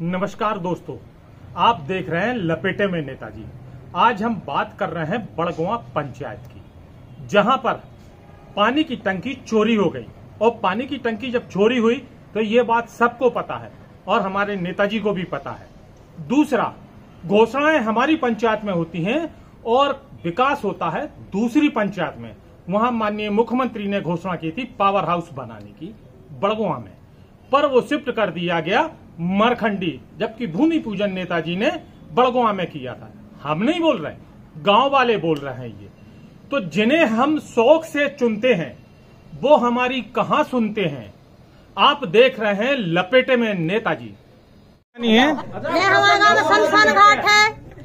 नमस्कार दोस्तों आप देख रहे हैं लपेटे में नेताजी आज हम बात कर रहे हैं बड़गवा पंचायत की जहां पर पानी की टंकी चोरी हो गई और पानी की टंकी जब चोरी हुई तो ये बात सबको पता है और हमारे नेताजी को भी पता है दूसरा घोषणाएं हमारी पंचायत में होती हैं और विकास होता है दूसरी पंचायत में वहां माननीय मुख्यमंत्री ने घोषणा की थी पावर हाउस बनाने की बड़गवा में पर वो शिफ्ट कर दिया गया मरखंडी जबकि भूमि पूजन नेताजी ने बड़गुआ में किया था हम नहीं बोल रहे गांव वाले बोल रहे हैं ये तो जिन्हें हम शौक से चुनते हैं वो हमारी कहां सुनते हैं आप देख रहे हैं लपेटे में नेताजी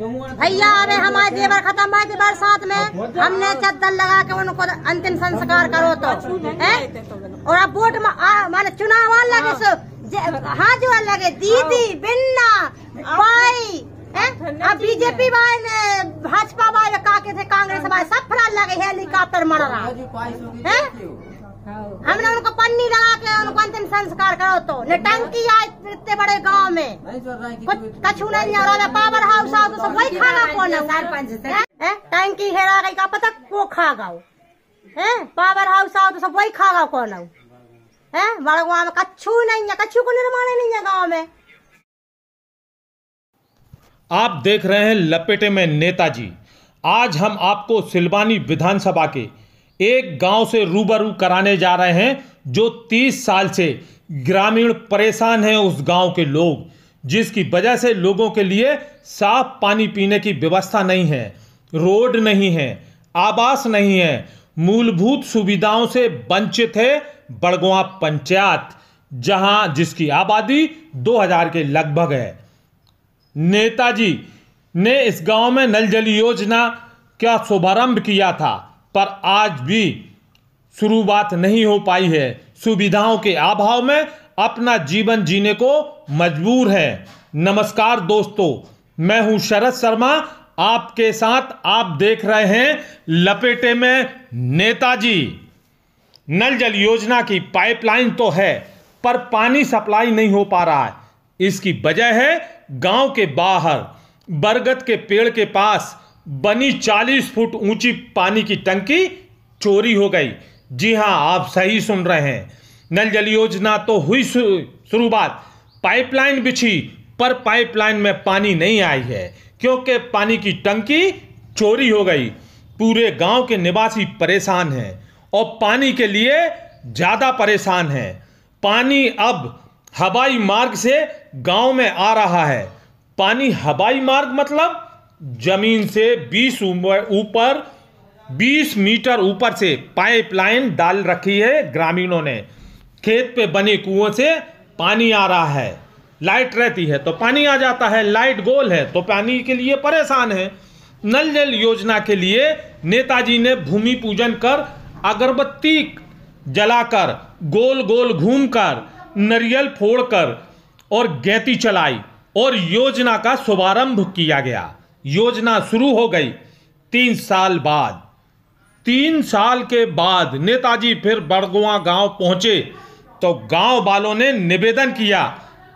गाँव है भैया अरे हमारे देवर खत्म है देवर साथ में हमने चद्दर लगा के उनको अंतिम संस्कार करो तो है और अब वोट माने चुनाव लगे हाथ जोड़ लगे दीदी हाँ। बिन्ना भाई अब बीजेपी वाले ने भाजपा वाले का के थे कांग्रेस वाले सब फरा लगे हेलीकॉप्टर मर रहा है हमने उनको पन्नी लगा के उनको अंतिम संस्कार करो तो ने टंकी आए इतने बड़े गांव में कछु तो नहीं आ रहा पावर हाउस आओ तो सब वही खाना कौन तो है टंकी हेरा गई का पता को खा गाओ है पावर हाउस आओ तो सब वही खा गाओ कौन है है बड़गुआ में कच्छू नहीं है कच्छू को निर्माण नहीं है गाँव में आप देख रहे हैं लपेटे में नेताजी आज हम आपको सिलवानी विधानसभा के एक गांव से रूबरू कराने जा रहे हैं जो 30 साल से ग्रामीण परेशान हैं उस गांव के लोग जिसकी वजह से लोगों के लिए साफ पानी पीने की व्यवस्था नहीं है रोड नहीं है आवास नहीं है मूलभूत सुविधाओं से वंचित है बड़गुआ पंचायत जहां जिसकी आबादी 2000 के लगभग है नेताजी ने इस गांव में नल जल योजना का शुभारंभ किया था पर आज भी शुरुआत नहीं हो पाई है सुविधाओं के अभाव में अपना जीवन जीने को मजबूर है नमस्कार दोस्तों मैं हूं शरद शर्मा आपके साथ आप देख रहे हैं लपेटे में नेताजी नल जल योजना की पाइपलाइन तो है पर पानी सप्लाई नहीं हो पा रहा है इसकी वजह है गांव के बाहर बरगद के पेड़ के पास बनी 40 फुट ऊंची पानी की टंकी चोरी हो गई जी हां आप सही सुन रहे हैं नल जल योजना तो हुई शुरुआत पाइपलाइन बिछी पर पाइपलाइन में पानी नहीं आई है क्योंकि पानी की टंकी चोरी हो गई पूरे गांव के निवासी परेशान हैं और पानी के लिए ज़्यादा परेशान हैं पानी अब हवाई मार्ग से गांव में आ रहा है पानी हवाई मार्ग मतलब जमीन से 20 ऊपर 20 मीटर ऊपर से पाइपलाइन डाल रखी है ग्रामीणों ने खेत पे बने कुओं से पानी आ रहा है लाइट रहती है तो पानी आ जाता है लाइट गोल है तो पानी के लिए परेशान है नल जल योजना के लिए नेताजी ने भूमि पूजन कर अगरबत्ती जलाकर गोल गोल घूमकर नरियल फोड़कर और गैती चलाई और योजना का शुभारंभ किया गया योजना शुरू हो गई तीन साल बाद तीन साल के बाद नेताजी फिर बड़गुआ गांव पहुंचे तो गांव वालों ने निवेदन किया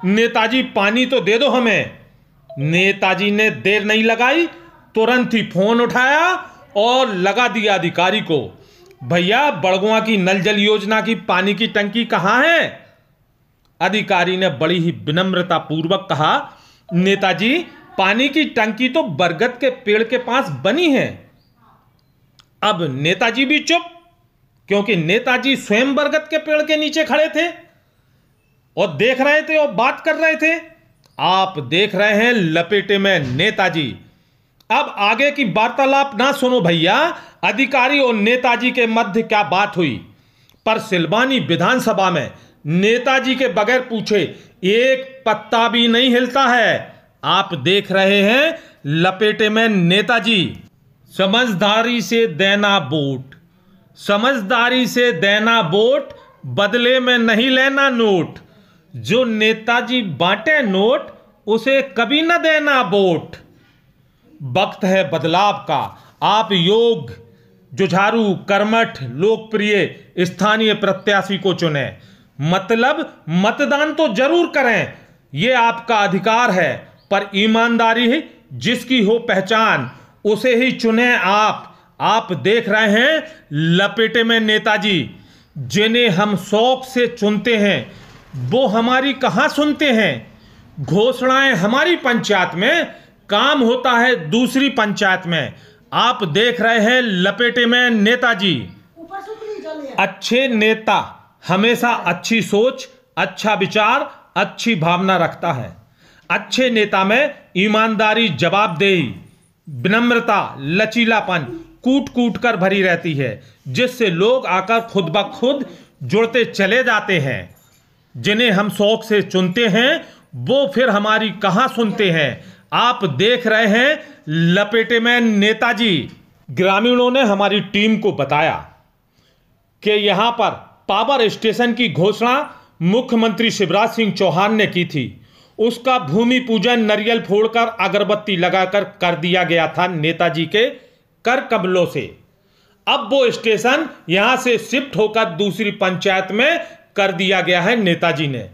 नेताजी पानी तो दे दो हमें नेताजी ने देर नहीं लगाई तुरंत ही फोन उठाया और लगा दिया अधिकारी को भैया बड़गुआ की नल जल योजना की पानी की टंकी कहां है अधिकारी ने बड़ी ही विनम्रता पूर्वक कहा नेताजी पानी की टंकी तो बरगद के पेड़ के पास बनी है अब नेताजी भी चुप क्योंकि नेताजी स्वयं बरगद के पेड़ के नीचे खड़े थे और देख रहे थे और बात कर रहे थे आप देख रहे हैं लपेटे में नेताजी अब आगे की वार्तालाप ना सुनो भैया अधिकारी और नेताजी के मध्य क्या बात हुई पर सिलवानी विधानसभा में नेताजी के बगैर पूछे एक पत्ता भी नहीं हिलता है आप देख रहे हैं लपेटे में नेताजी समझदारी से देना वोट समझदारी से देना वोट बदले में नहीं लेना नोट जो नेताजी बांटे नोट उसे कभी ना देना वोट वक्त है बदलाव का आप योग जुझारू कर्मठ लोकप्रिय स्थानीय प्रत्याशी को चुने मतलब मतदान तो जरूर करें यह आपका अधिकार है पर ईमानदारी जिसकी हो पहचान उसे ही चुने आप आप देख रहे हैं लपेटे में नेताजी जिन्हें हम शौक से चुनते हैं वो हमारी कहाँ सुनते हैं घोषणाएं हमारी पंचायत में काम होता है दूसरी पंचायत में आप देख रहे हैं लपेटे में नेताजी अच्छे नेता हमेशा अच्छी सोच अच्छा विचार अच्छी भावना रखता है अच्छे नेता में ईमानदारी जवाबदेही विनम्रता लचीलापन कूट कूट कर भरी रहती है जिससे लोग आकर खुद ब खुद जुड़ते चले जाते हैं जिन्हें हम शौक से चुनते हैं वो फिर हमारी कहाँ सुनते हैं आप देख रहे हैं लपेटे में नेताजी ग्रामीणों ने हमारी टीम को बताया कि यहां पर पावर स्टेशन की घोषणा मुख्यमंत्री शिवराज सिंह चौहान ने की थी उसका भूमि पूजन नरियल फोड़कर अगरबत्ती लगाकर कर दिया गया था नेताजी के कर कबलों से अब वो स्टेशन यहां से शिफ्ट होकर दूसरी पंचायत में कर दिया गया है नेताजी ने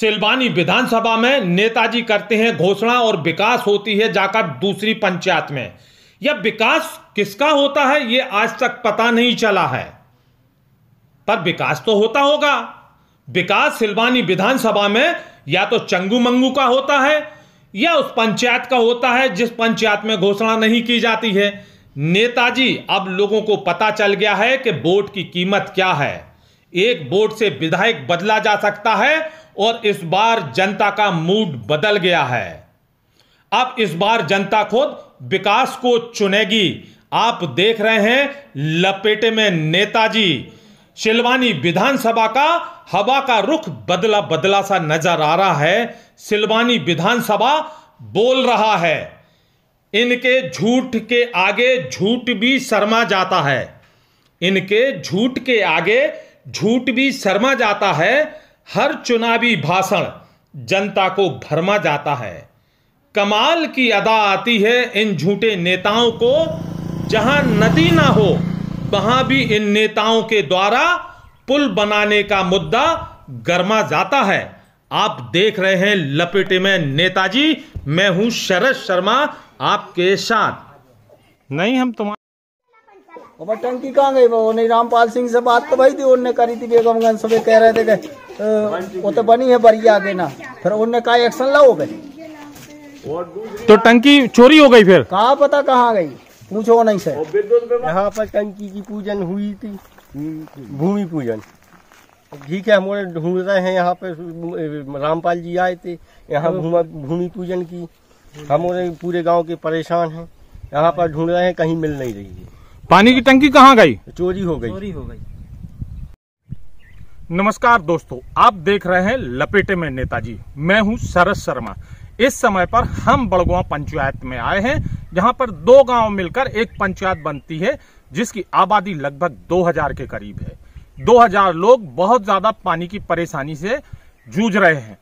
सिलवानी विधानसभा में नेताजी करते हैं घोषणा और विकास होती है जाकर दूसरी पंचायत में यह विकास किसका होता है यह आज तक पता नहीं चला है पर विकास तो होता होगा विकास सिलवानी विधानसभा में या तो चंगू मंगू का होता है या उस पंचायत का होता है जिस पंचायत में घोषणा नहीं की जाती है नेताजी अब लोगों को पता चल गया है कि वोट की कीमत क्या है एक वोट से विधायक बदला जा सकता है और इस बार जनता का मूड बदल गया है अब इस बार जनता खुद विकास को चुनेगी आप देख रहे हैं लपेटे में नेताजी सिलवानी विधानसभा का हवा का रुख बदला बदला सा नजर आ रहा है सिलवानी विधानसभा बोल रहा है इनके झूठ के आगे झूठ भी शर्मा जाता है इनके झूठ के आगे झूठ भी शर्मा जाता है हर चुनावी भाषण जनता को भरमा जाता है कमाल की अदा आती है इन झूठे नेताओं को जहां नदी ना हो वहां भी इन नेताओं के द्वारा पुल बनाने का मुद्दा गर्मा जाता है आप देख रहे हैं लपेटे में नेताजी मैं हूं शरद शर्मा आपके साथ नहीं हम तुम्हारे टंकी कहाँ गई वो नहीं रामपाल सिंह से बात तो भाई थी उनने करी थी बेगमगंज सुबह कह रहे थे वो तो बनी है बरिया देना फिर उनने का एक्शन लाओ गए तो टंकी चोरी हो गई फिर कहा पता कहाँ गई पूछो नहीं सर यहाँ पर टंकी की पूजन हुई थी भूमि पूजन ठीक है हमारे ढूंढ रहे हैं यहाँ पे रामपाल जी आए थे यहाँ हाँ। भूमि पूजन की हम पूरे गांव के परेशान हैं यहाँ पर ढूंढ रहे हैं कहीं मिल नहीं रही है पानी की टंकी कहाँ गई चोरी हो गई चोरी हो गई नमस्कार दोस्तों आप देख रहे हैं लपेटे में नेताजी मैं हूं सरस शर्मा इस समय पर हम बड़गवा पंचायत में आए हैं जहां पर दो गांव मिलकर एक पंचायत बनती है जिसकी आबादी लगभग 2000 के करीब है 2000 लोग बहुत ज्यादा पानी की परेशानी से जूझ रहे हैं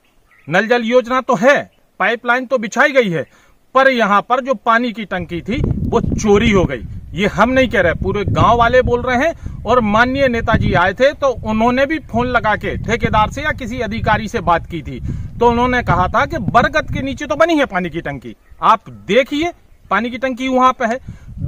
नल जल योजना तो है पाइपलाइन तो बिछाई गई है पर यहाँ पर जो पानी की टंकी थी वो चोरी हो गई ये हम नहीं कह रहे पूरे गांव वाले बोल रहे हैं और माननीय नेताजी आए थे तो उन्होंने भी फोन लगा के ठेकेदार से या किसी अधिकारी से बात की थी तो उन्होंने कहा था कि बरगद के नीचे तो बनी है पानी की टंकी आप देखिए पानी की टंकी वहां पर है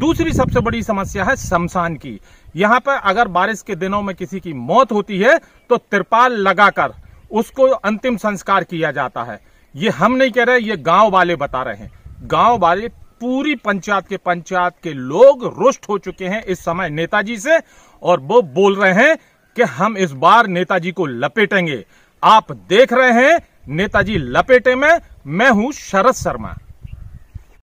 दूसरी सबसे बड़ी समस्या है शमशान की यहाँ पर अगर बारिश के दिनों में किसी की मौत होती है तो तिरपाल लगाकर उसको अंतिम संस्कार किया जाता है ये हम नहीं कह रहे ये गांव वाले बता रहे हैं गांव वाले पूरी पंचायत के पंचायत के लोग रुष्ट हो चुके हैं इस समय नेताजी से और वो बोल रहे हैं कि हम इस बार नेताजी को लपेटेंगे आप देख रहे हैं नेताजी लपेटे में मैं हूं शरद शर्मा